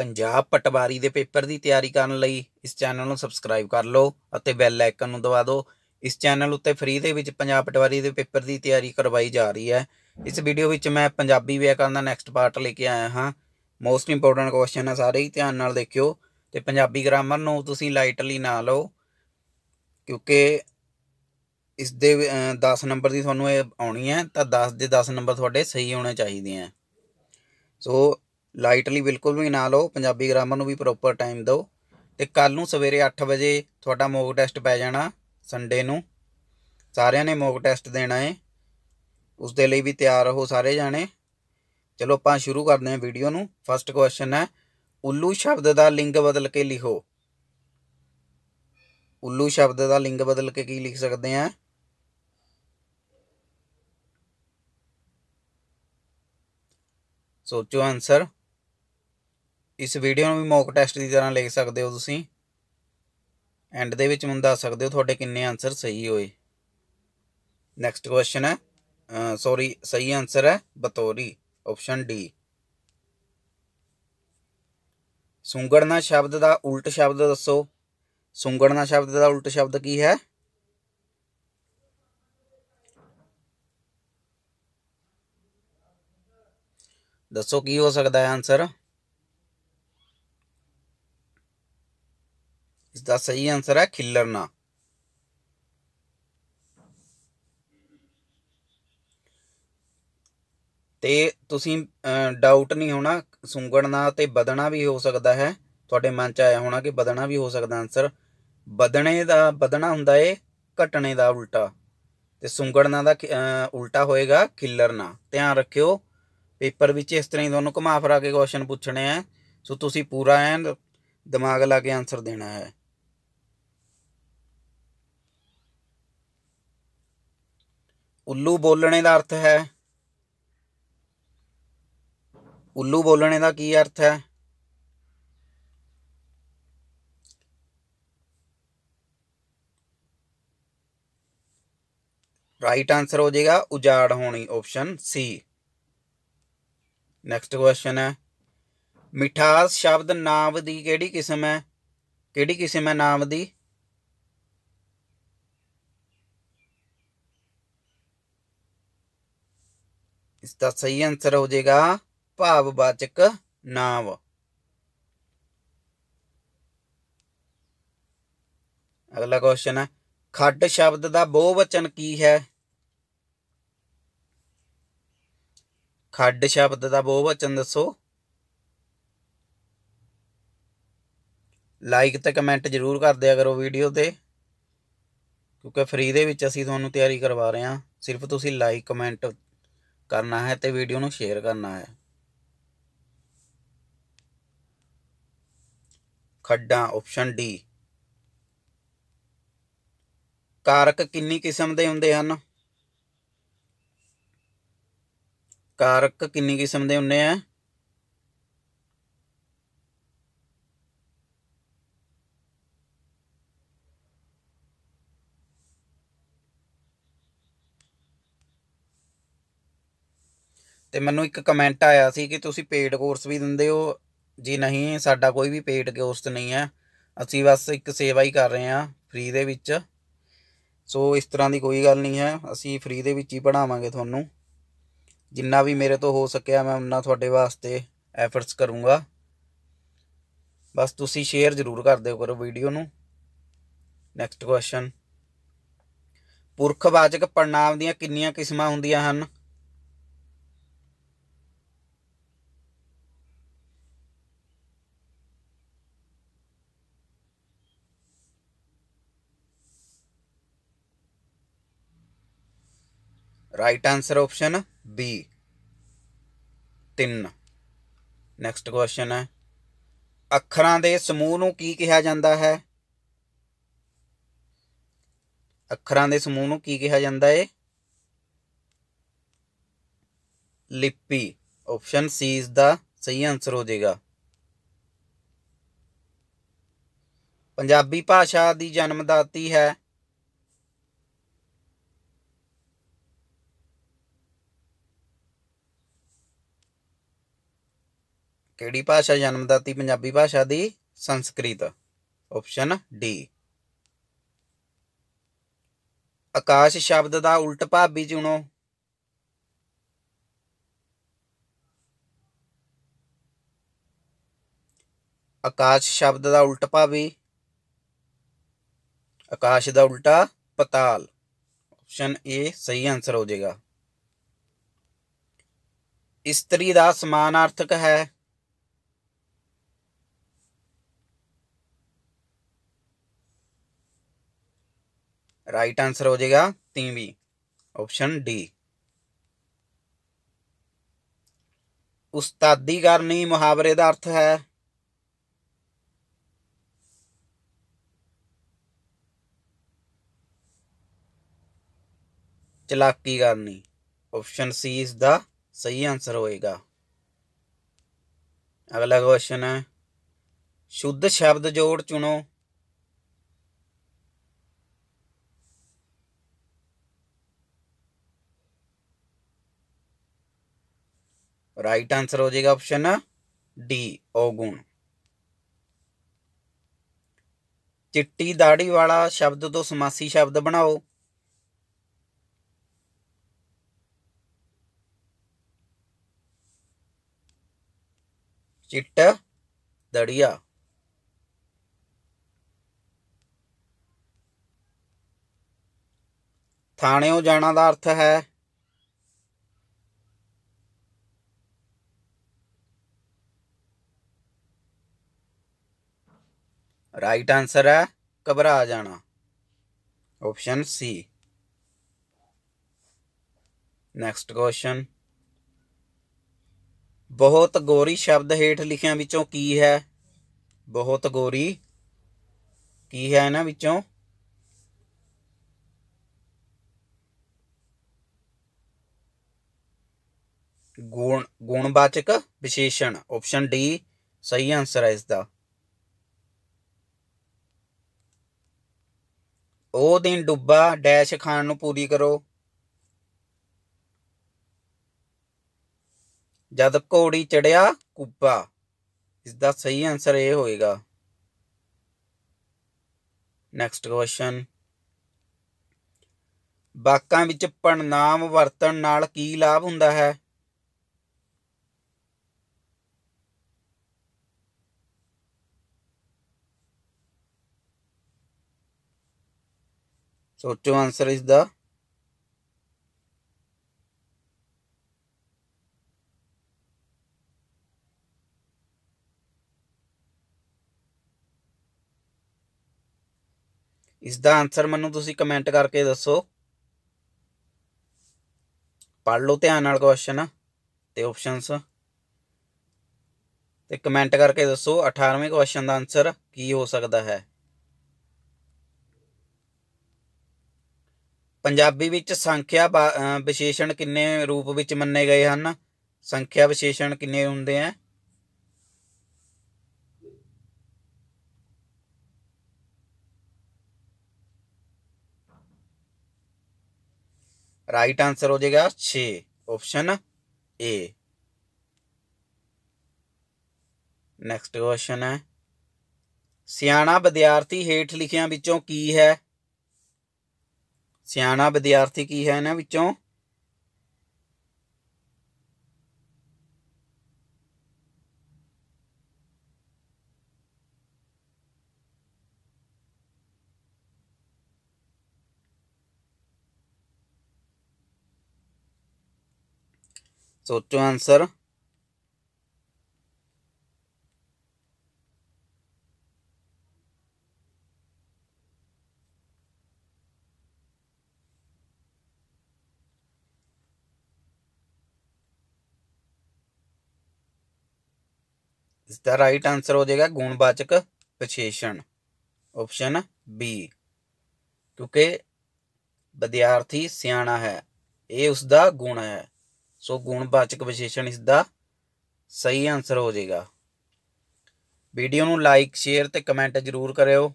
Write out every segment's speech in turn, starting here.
ਪੰਜਾਬ ਪਟਵਾਰੀ ਦੇ ਪੇਪਰ ਦੀ ਤਿਆਰੀ ਕਰਨ ਲਈ ਇਸ ਚੈਨਲ ਨੂੰ ਸਬਸਕ੍ਰਾਈਬ ਕਰ ਲਓ ਅਤੇ ਬੈਲ ਆਈਕਨ ਨੂੰ ਦਬਾ ਦਿਓ ਇਸ ਚੈਨਲ ਉੱਤੇ ਫ੍ਰੀ ਦੇ ਵਿੱਚ ਪੰਜਾਬ ਪਟਵਾਰੀ ਦੇ ਪੇਪਰ ਦੀ ਤਿਆਰੀ ਕਰਵਾਈ ਜਾ ਰਹੀ ਹੈ ਇਸ ਵੀਡੀਓ ਵਿੱਚ ਮੈਂ ਪੰਜਾਬੀ ਵਿਆਕਰਨ ਦਾ ਨੈਕਸਟ ਪਾਰਟ ਲੈ ਕੇ ਆਇਆ ਹਾਂ ਮੋਸਟ ਇੰਪੋਰਟੈਂਟ ਕੁਐਸਚਨ ਹੈ ਸਾਰੇ ਹੀ ਧਿਆਨ ਨਾਲ ਦੇਖਿਓ ਤੇ ਪੰਜਾਬੀ ਗ੍ਰਾਮਰ ਨੂੰ ਤੁਸੀਂ ਲਾਈਟਲੀ ਨਾ ਲਓ ਕਿਉਂਕਿ ਇਸ ਦੇ 10 ਨੰਬਰ ਦੀ ਤੁਹਾਨੂੰ ਇਹ ਆਉਣੀ ਹੈ ਤਾਂ 10 ਦੇ 10 ਨੰਬਰ ਤੁਹਾਡੇ ਸਹੀ ਹੋਣੇ ਚਾਹੀਦੇ ਆ ਸੋ ਲਾਈਟਲੀ ਬਿਲਕੁਲ ਵੀ ਨਾ ਲਓ ਪੰਜਾਬੀ ਗ੍ਰਾਮਰ ਨੂੰ ਵੀ ਪ੍ਰੋਪਰ ਟਾਈਮ ਦਿਓ ਤੇ ਕੱਲ ਨੂੰ ਸਵੇਰੇ 8 ਵਜੇ ਤੁਹਾਡਾ ਮੋਕ ਟੈਸਟ ਪੈ ਜਾਣਾ ਸੰਡੇ ਨੂੰ ਸਾਰਿਆਂ ਨੇ ਮੋਕ ਟੈਸਟ ਦੇਣਾ ਹੈ ਉਸ ਦੇ ਲਈ ਵੀ ਤਿਆਰ ਰਹੋ ਸਾਰੇ ਜਾਣੇ ਚਲੋ ਆਪਾਂ ਸ਼ੁਰੂ ਕਰਦੇ ਹਾਂ ਵੀਡੀਓ ਨੂੰ ਫਸਟ ਕੁਐਸਚਨ ਹੈ ਉੱਲੂ ਸ਼ਬਦ ਦਾ ਲਿੰਗ ਬਦਲ ਕੇ ਲਿਖੋ ਉੱਲੂ ਸ਼ਬਦ ਦਾ ਲਿੰਗ ਬਦਲ ਕੇ ਕੀ ਲਿਖ ਸਕਦੇ ਆ ਸੋਚੋ ਆਨਸਰ ਇਸ ਵੀਡੀਓ ਨੂੰ ਵੀ ਮੌਕ ਟੈਸਟ ਦੀ ਤਰ੍ਹਾਂ ਲੈ ਸਕਦੇ ਹੋ ਤੁਸੀਂ ਐਂਡ ਦੇ ਵਿੱਚ ਮੈਨੂੰ ਦੱਸ ਸਕਦੇ ਹੋ ਤੁਹਾਡੇ ਕਿੰਨੇ ਆਨਸਰ ਸਹੀ ਹੋਏ ਨੈਕਸਟ ਕੁਐਸਚਨ ਹੈ ਸੌਰੀ ਸਹੀ ਆਨਸਰ ਹੈ ਬਤੋਰੀ ਆਪਸ਼ਨ ਡੀ ਸੁੰਗੜਨਾ ਸ਼ਬਦ ਦਾ ਉਲਟ ਸ਼ਬਦ ਦੱਸੋ ਸੁੰਗੜਨਾ ਸ਼ਬਦ ਦਾ ਉਲਟ ਸ਼ਬਦ ਕੀ ਹੈ ਦੱਸੋ ਕੀ ਹੋ ਸਕਦਾ ਹੈ ਆਨਸਰ ਇਸ ਦਾ ਸਹੀ ਆਨਸਰ ਹੈ ਖਿੱਲਰਨਾ ਤੇ ਤੁਸੀਂ ਡਾਊਟ ਨਹੀਂ ਹੋਣਾ ਸੁੰਗੜਨਾ ਤੇ ਬਦਣਾ ਵੀ ਹੋ ਸਕਦਾ ਹੈ ਤੁਹਾਡੇ ਮਨ ਚ ਆਇਆ ਹੋਣਾ ਕਿ ਬਦਣਾ ਵੀ ਹੋ ਸਕਦਾ ਆਨਸਰ ਬਦਣੇ ਦਾ ਬਦਣਾ ਹੁੰਦਾ ਏ ਘਟਣੇ ਦਾ ਉਲਟਾ ਤੇ ਸੁੰਗੜਨਾ ਦਾ ਉਲਟਾ ਹੋਏਗਾ ਖਿੱਲਰਨਾ ਧਿਆਨ ਰੱਖਿਓ ਪੇਪਰ ਵਿੱਚ ਇਸ ਤਰ੍ਹਾਂ ਹੀ ਤੁਹਾਨੂੰ ਘੁਮਾ ਫਰਾ ਕੇ ਕੁਐਸਚਨ ਪੁੱਛਣੇ ਆ ਸੋ ਤੁਸੀਂ ਪੂਰਾ ਐਨ ਦਿਮਾਗ ਲਾ ਕੇ ਆਨਸਰ ਦੇਣਾ ਹੈ ਉੱਲੂ ਬੋਲਣੇ ਦਾ ਅਰਥ ਹੈ ਉੱਲੂ ਬੋਲਣੇ ਦਾ ਕੀ ਅਰਥ ਹੈ ਰਾਈਟ ਆਨਸਰ ਹੋ ਜਾਏਗਾ ਉਜਾੜ ਹੋਣੀ ਆਪਸ਼ਨ ਸੀ ਨੈਕਸਟ ਕੁਐਸਚਨ ਹੈ ਮਿਠਾਸ ਸ਼ਬਦ ਨਾਮ ਦੀ ਕਿਹੜੀ ਕਿਸਮ ਹੈ ਕਿਹੜੀ ਕਿਸਮ ਹੈ ਨਾਮ ਦੀ ਇਸ ਦਾ ਸਹੀ ਆਨਸਰ ਹੋ ਜਾਏਗਾ ਭਾਵਵਾਚਕ ਨਾਂਵ ਅਗਲਾ ਕੁਐਸਚਨ ਹੈ ਖੱਡ ਸ਼ਬਦ ਦਾ ਬਹੁਵਚਨ ਕੀ ਹੈ ਖੱਡ ਸ਼ਬਦ ਦਾ ਬਹੁਵਚਨ ਦੱਸੋ ਲਾਈਕ ਤੇ ਕਮੈਂਟ ਜ਼ਰੂਰ ਕਰ ਦਿਆ ਕਰੋ ਵੀਡੀਓ ਤੇ ਕਿਉਂਕਿ ਫ੍ਰੀ ਦੇ ਵਿੱਚ ਅਸੀਂ ਤੁਹਾਨੂੰ ਤਿਆਰੀ ਕਰਵਾ ਰਹੇ ਹਾਂ ਸਿਰਫ ਤੁਸੀਂ ਲਾਈਕ ਕਮੈਂਟ ਕਰਨਾ ਹੈ ਤੇ ਵੀਡੀਓ ਨੂੰ ਸ਼ੇਅਰ ਕਰਨਾ ਹੈ ਖੱਡਾਂ ਆਪਸ਼ਨ ਡੀ ਕਾਰਕ ਕਿੰਨੀ ਕਿਸਮ ਦੇ ਹੁੰਦੇ ਹਨ ਕਾਰਕ ਕਿੰਨੀ ਕਿਸਮ ਦੇ ਹੁੰਦੇ ਆ ਤੇ ਮੈਨੂੰ ਇੱਕ ਕਮੈਂਟ ਆਇਆ ਸੀ ਕਿ ਤੁਸੀਂ ਪੇਡ ਕੋਰਸ ਵੀ ਦਿੰਦੇ ਹੋ ਜੀ ਨਹੀਂ ਸਾਡਾ ਕੋਈ ਵੀ ਪੇਡ ਕੋਰਸ ਨਹੀਂ ਹੈ ਅਸੀਂ ਬਸ ਇੱਕ ਸੇਵਾ ਹੀ ਕਰ ਰਹੇ ਹਾਂ ਫ੍ਰੀ ਦੇ ਵਿੱਚ ਸੋ ਇਸ ਤਰ੍ਹਾਂ ਦੀ ਕੋਈ ਗੱਲ ਨਹੀਂ ਹੈ ਅਸੀਂ ਫ੍ਰੀ ਦੇ ਵਿੱਚ ਹੀ ਪੜਾਵਾਂਗੇ ਤੁਹਾਨੂੰ ਜਿੰਨਾ ਵੀ ਮੇਰੇ ਤੋਂ ਹੋ ਸਕਿਆ ਮੈਂ ਉਹਨਾਂ ਤੁਹਾਡੇ ਵਾਸਤੇ ਐਫਰਟਸ ਕਰੂੰਗਾ ਬਸ ਤੁਸੀਂ ਸ਼ੇਅਰ ਜ਼ਰੂਰ ਕਰ ਦਿਓ ਕਰੋ ਵੀਡੀਓ ਨੂੰ ਨੈਕਸਟ ਕੁਐਸਚਨ ਪੁਰਖਵਾਚਕ ਪੜਨਾਮ ਦੀਆਂ ਕਿੰਨੀਆਂ ਕਿਸਮਾਂ ਹੁੰਦੀਆਂ ਹਨ right answer option B 3 next question ਹੈ ਅੱਖਰਾਂ ਦੇ ਸਮੂਹ ਨੂੰ ਕੀ ਕਿਹਾ ਜਾਂਦਾ ਹੈ ਅੱਖਰਾਂ ਦੇ ਸਮੂਹ ਨੂੰ ਕੀ ਕਿਹਾ ਜਾਂਦਾ ਹੈ ਲਿਪੀ ਆਪਸ਼ਨ ਸੀ ਇਸ ਦਾ ਸਹੀ ਆਨਸਰ ਹੋ ਜਾਏਗਾ ਪੰਜਾਬੀ ਭਾਸ਼ਾ ਦੀ ਜਨਮਦਾਤੀ ਹੈ ਕਿਹੜੀ ਭਾਸ਼ਾ ਜਨਮਦਾਤੀ ਪੰਜਾਬੀ ਭਾਸ਼ਾ ਦੀ ਸੰਸਕ੍ਰਿਤ ਆਪਸ਼ਨ ਡੀ ਆਕਾਸ਼ ਸ਼ਬਦ ਦਾ ਉਲਟ ਭਾਬੀ ਚੁਣੋ ਆਕਾਸ਼ ਸ਼ਬਦ ਦਾ ਉਲਟ ਭਾਬੀ ਆਕਾਸ਼ ਦਾ ਉਲਟਾ ਪਤਾਲ ਆਪਸ਼ਨ ਏ ਸਹੀ ਆਨਸਰ ਹੋ ਜਾਏਗਾ ਇਸਤਰੀ ਦਾ ਸਮਾਨਾਰਥਕ ਹੈ राइट आंसर हो जाएगा तीवी ऑप्शन डी ਉਸਤਾਦੀ ਕਰਨੀ ਮੁਹਾਵਰੇ ਦਾ ਅਰਥ ਹੈ ਚਲਾਕੀ ਕਰਨੀ ऑप्शन सी इसका सही आंसर होएगा अगला क्वेश्चन है शुद्ध शब्द जोड़ चुनो राइट आंसर हो जाएगा ऑप्शन डी अवगुण ਚਿੱਟੀ ਦਾੜੀ ਵਾਲਾ ਸ਼ਬਦ ਤੋਂ ਸਮਾਸੀ ਸ਼ਬਦ ਬਣਾਓ ਚਿੱਟ ਦੜੀਆ ਥਾਣਿਓ ਜਾਣਾ ਦਾ ਅਰਥ ਹੈ ਰਾਈਟ ਆਨਸਰ ਹੈ ਘਬਰਾ ਜਾਣਾ ਆਪਸ਼ਨ ਸੀ ਨੈਕਸਟ ਕੁਐਸਚਨ ਬਹੁਤ ਗੋਰੀ ਸ਼ਬਦ ਹੇਠ ਲਿਖਿਆਂ ਵਿੱਚੋਂ ਕੀ ਹੈ ਬਹੁਤ ਗੋਰੀ ਕੀ ਹੈ ਇਹਨਾਂ ਵਿੱਚੋਂ ਗੁਣ ਗੁਣਵਾਚਕ ਵਿਸ਼ੇਸ਼ਣ ਆਪਸ਼ਨ ਡੀ ਸਹੀ ਆਨਸਰ ਹੈ ਇਸ ਦਾ ਉਹ ਦਿਨ ਡੁੱਬਾ ਡੈਸ਼ ਖਾਨ ਨੂੰ ਪੂਰੀ ਕਰੋ ਜਦ ਕੋੜੀ ਚੜਿਆ ਕੁੱਬਾ ਇਸ ਦਾ ਸਹੀ ਆਨਸਰ ਇਹ ਹੋਏਗਾ ਨੈਕਸਟ ਕੁਐਸਚਨ ਬਾਕਾਂ ਵਿੱਚ ਪੜਨਾਮ ਵਰਤਣ ਨਾਲ ਕੀ ਲਾਭ ਹੁੰਦਾ ਹੈ So two answer is the ਇਸ ਦਾ ਆਨਸਰ ਮੈਨੂੰ ਤੁਸੀਂ ਕਮੈਂਟ ਕਰਕੇ ਦੱਸੋ ਪੜ੍ਹ ਲਓ ਧਿਆਨ ਨਾਲ ਕੁਐਸਚਨ ਤੇ ਆਪਸ਼ਨਸ ਤੇ ਕਮੈਂਟ ਕਰਕੇ ਦੱਸੋ 18ਵੇਂ ਕੁਐਸਚਨ ਦਾ ਆਨਸਰ ਕੀ ਹੋ ਸਕਦਾ ਹੈ ਪੰਜਾਬੀ ਵਿੱਚ ਸੰਖਿਆ ਵਿਸ਼ੇਸ਼ਣ ਕਿੰਨੇ ਰੂਪ ਵਿੱਚ ਮੰਨੇ ਗਏ ਹਨ ਸੰਖਿਆ ਵਿਸ਼ੇਸ਼ਣ ਕਿੰਨੇ ਹੁੰਦੇ ਆ ਰਾਈਟ ਆਨਸਰ ਹੋ ਜਾਏਗਾ 6 ਆਪਸ਼ਨ A ਨੈਕਸਟ ਕੁਐਸਚਨ ਹੈ ਸਿਆਣਾ ਵਿਦਿਆਰਥੀ ਹੇਠ ਲਿਖਿਆਂ ਵਿੱਚੋਂ ਕੀ ਹੈ ਸਿਆਣਾ ਵਿਦਿਆਰਥੀ ਕੀ ਹੈ ਇਹਨਾਂ ਵਿੱਚੋਂ ਸੋਚੋ ਆਨਸਰ ਇਸ ਦਾ ਰਾਈਟ ਆਨਸਰ ਹੋ ਜਾਏਗਾ ਗੁਣਵਾਚਕ ਵਿਸ਼ੇਸ਼ਣ ਆਪਸ਼ਨ ਬੀ ਕਿਉਂਕਿ ਵਿਦਿਆਰਥੀ ਸਿਆਣਾ ਹੈ ਇਹ ਉਸ ਦਾ ਗੁਣ ਹੈ ਸੋ ਗੁਣਵਾਚਕ ਵਿਸ਼ੇਸ਼ਣ ਇਸ ਦਾ ਸਹੀ ਆਨਸਰ ਹੋ ਜਾਏਗਾ ਵੀਡੀਓ ਨੂੰ ਲਾਈਕ ਸ਼ੇਅਰ ਤੇ ਕਮੈਂਟ ਜ਼ਰੂਰ ਕਰਿਓ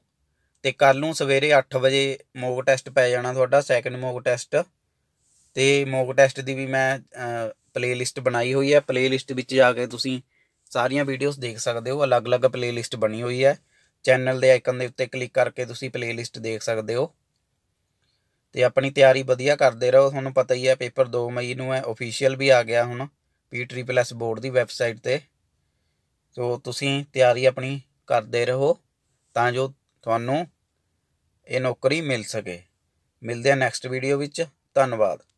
ਤੇ ਕੱਲ ਨੂੰ ਸਵੇਰੇ 8 ਵਜੇ ਮੋਕ ਟੈਸਟ ਪੈ ਜਾਣਾ ਤੁਹਾਡਾ ਸੈਕੰਡ ਮੋਕ ਟੈਸਟ ਤੇ ਮੋਕ ਟੈਸਟ ਦੀ ਵੀ ਮੈਂ ਪਲੇਲਿਸਟ ਬਣਾਈ ਹੋਈ ਹੈ ਪਲੇਲਿਸਟ ਵਿੱਚ ਜਾ ਕੇ ਤੁਸੀਂ ਸਾਰੀਆਂ ਵੀਡੀਓਜ਼ ਦੇਖ ਸਕਦੇ ਹੋ ਅਲੱਗ-ਅਲੱਗ ਪਲੇਲਿਸਟ ਬਣੀ ਹੋਈ ਹੈ ਚੈਨਲ ਦੇ ਆਈਕਨ ਦੇ ਉੱਤੇ ਕਲਿੱਕ ਕਰਕੇ ਤੁਸੀਂ ਪਲੇਲਿਸਟ ਦੇਖ ਸਕਦੇ ਹੋ ਤੇ ਆਪਣੀ ਤਿਆਰੀ ਵਧੀਆ ਕਰਦੇ ਰਹੋ ਤੁਹਾਨੂੰ ਪਤਾ ਹੀ ਹੈ ਪੇਪਰ 2 ਮਈ ਨੂੰ ਹੈ ਅਫੀਸ਼ੀਅਲ ਵੀ ਆ ਗਿਆ ਹੁਣ ਪੀ ਬੋਰਡ ਦੀ ਵੈਬਸਾਈਟ ਤੇ ਸੋ ਤੁਸੀਂ ਤਿਆਰੀ ਆਪਣੀ ਕਰਦੇ ਰਹੋ ਤਾਂ ਜੋ ਤੁਹਾਨੂੰ ਇਹ ਨੌਕਰੀ ਮਿਲ ਸਕੇ ਮਿਲਦੇ ਆ ਨੈਕਸਟ ਵੀਡੀਓ ਵਿੱਚ ਧੰਨਵਾਦ